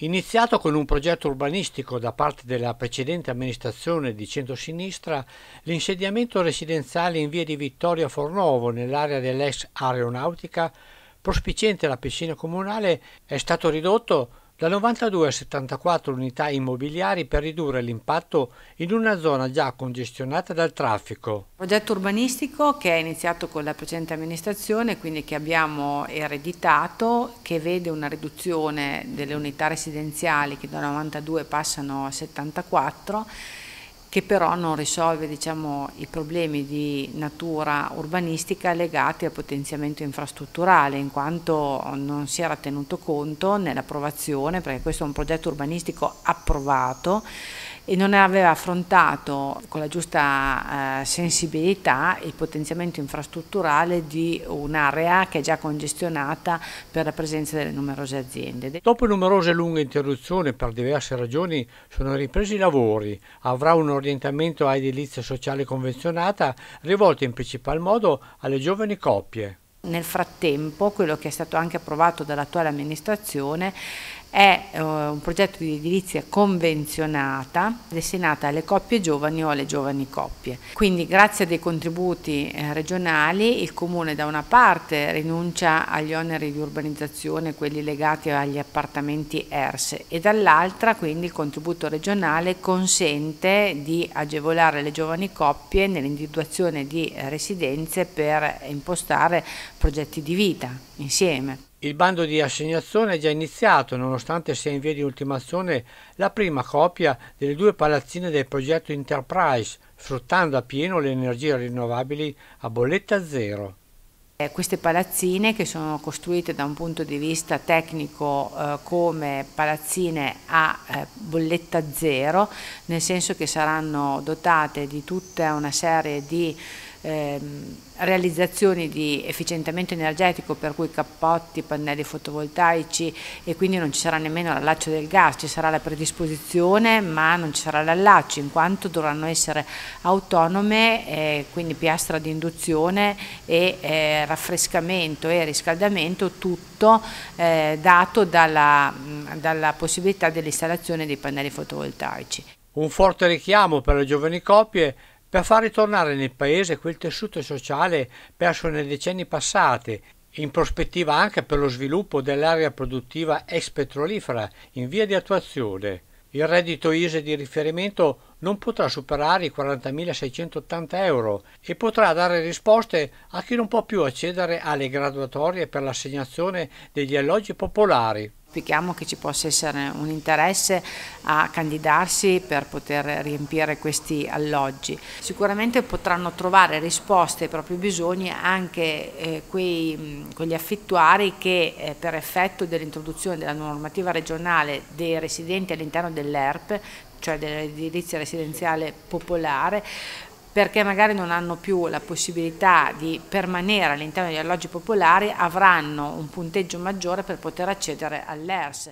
Iniziato con un progetto urbanistico da parte della precedente amministrazione di centrosinistra, l'insediamento residenziale in via di Vittoria Fornovo nell'area dell'ex aeronautica, prospiciente la piscina comunale, è stato ridotto da 92 a 74 unità immobiliari per ridurre l'impatto in una zona già congestionata dal traffico. Il Progetto urbanistico che è iniziato con la precedente amministrazione, quindi che abbiamo ereditato, che vede una riduzione delle unità residenziali che da 92 passano a 74 che però non risolve diciamo, i problemi di natura urbanistica legati al potenziamento infrastrutturale, in quanto non si era tenuto conto nell'approvazione, perché questo è un progetto urbanistico approvato e non aveva affrontato con la giusta eh, sensibilità il potenziamento infrastrutturale di un'area che è già congestionata per la presenza delle numerose aziende. Dopo numerose lunghe interruzioni per diverse ragioni sono ripresi i lavori, avrà un'orientazione orientamento a edilizia sociale convenzionata rivolto in principal modo alle giovani coppie. Nel frattempo, quello che è stato anche approvato dall'attuale amministrazione è eh, un progetto di edilizia convenzionata destinata alle coppie giovani o alle giovani coppie. Quindi grazie a dei contributi eh, regionali il Comune da una parte rinuncia agli oneri di urbanizzazione, quelli legati agli appartamenti ERS e dall'altra quindi il contributo regionale consente di agevolare le giovani coppie nell'individuazione di eh, residenze per impostare progetti di vita insieme. Il bando di assegnazione è già iniziato, nonostante sia in via di ultimazione la prima copia delle due palazzine del progetto Enterprise, sfruttando appieno le energie rinnovabili a bolletta zero. Eh, queste palazzine che sono costruite da un punto di vista tecnico eh, come palazzine a eh, bolletta zero, nel senso che saranno dotate di tutta una serie di ehm, realizzazioni di efficientamento energetico per cui cappotti, pannelli fotovoltaici e quindi non ci sarà nemmeno l'allaccio del gas, ci sarà la predisposizione ma non ci sarà l'allaccio in quanto dovranno essere autonome, eh, quindi piastra di induzione e eh, raffrescamento e riscaldamento tutto eh, dato dalla, dalla possibilità dell'installazione dei pannelli fotovoltaici. Un forte richiamo per le giovani coppie per far ritornare nel paese quel tessuto sociale perso nei decenni passati, in prospettiva anche per lo sviluppo dell'area produttiva ex petrolifera in via di attuazione. Il reddito ISE di riferimento non potrà superare i 40.680 euro e potrà dare risposte a chi non può più accedere alle graduatorie per l'assegnazione degli alloggi popolari. Auspichiamo che ci possa essere un interesse a candidarsi per poter riempire questi alloggi. Sicuramente potranno trovare risposte ai propri bisogni anche eh, quei, quegli affittuari che eh, per effetto dell'introduzione della normativa regionale dei residenti all'interno dell'ERP cioè dell'edilizia residenziale popolare, perché magari non hanno più la possibilità di permanere all'interno degli alloggi popolari, avranno un punteggio maggiore per poter accedere all'ERS.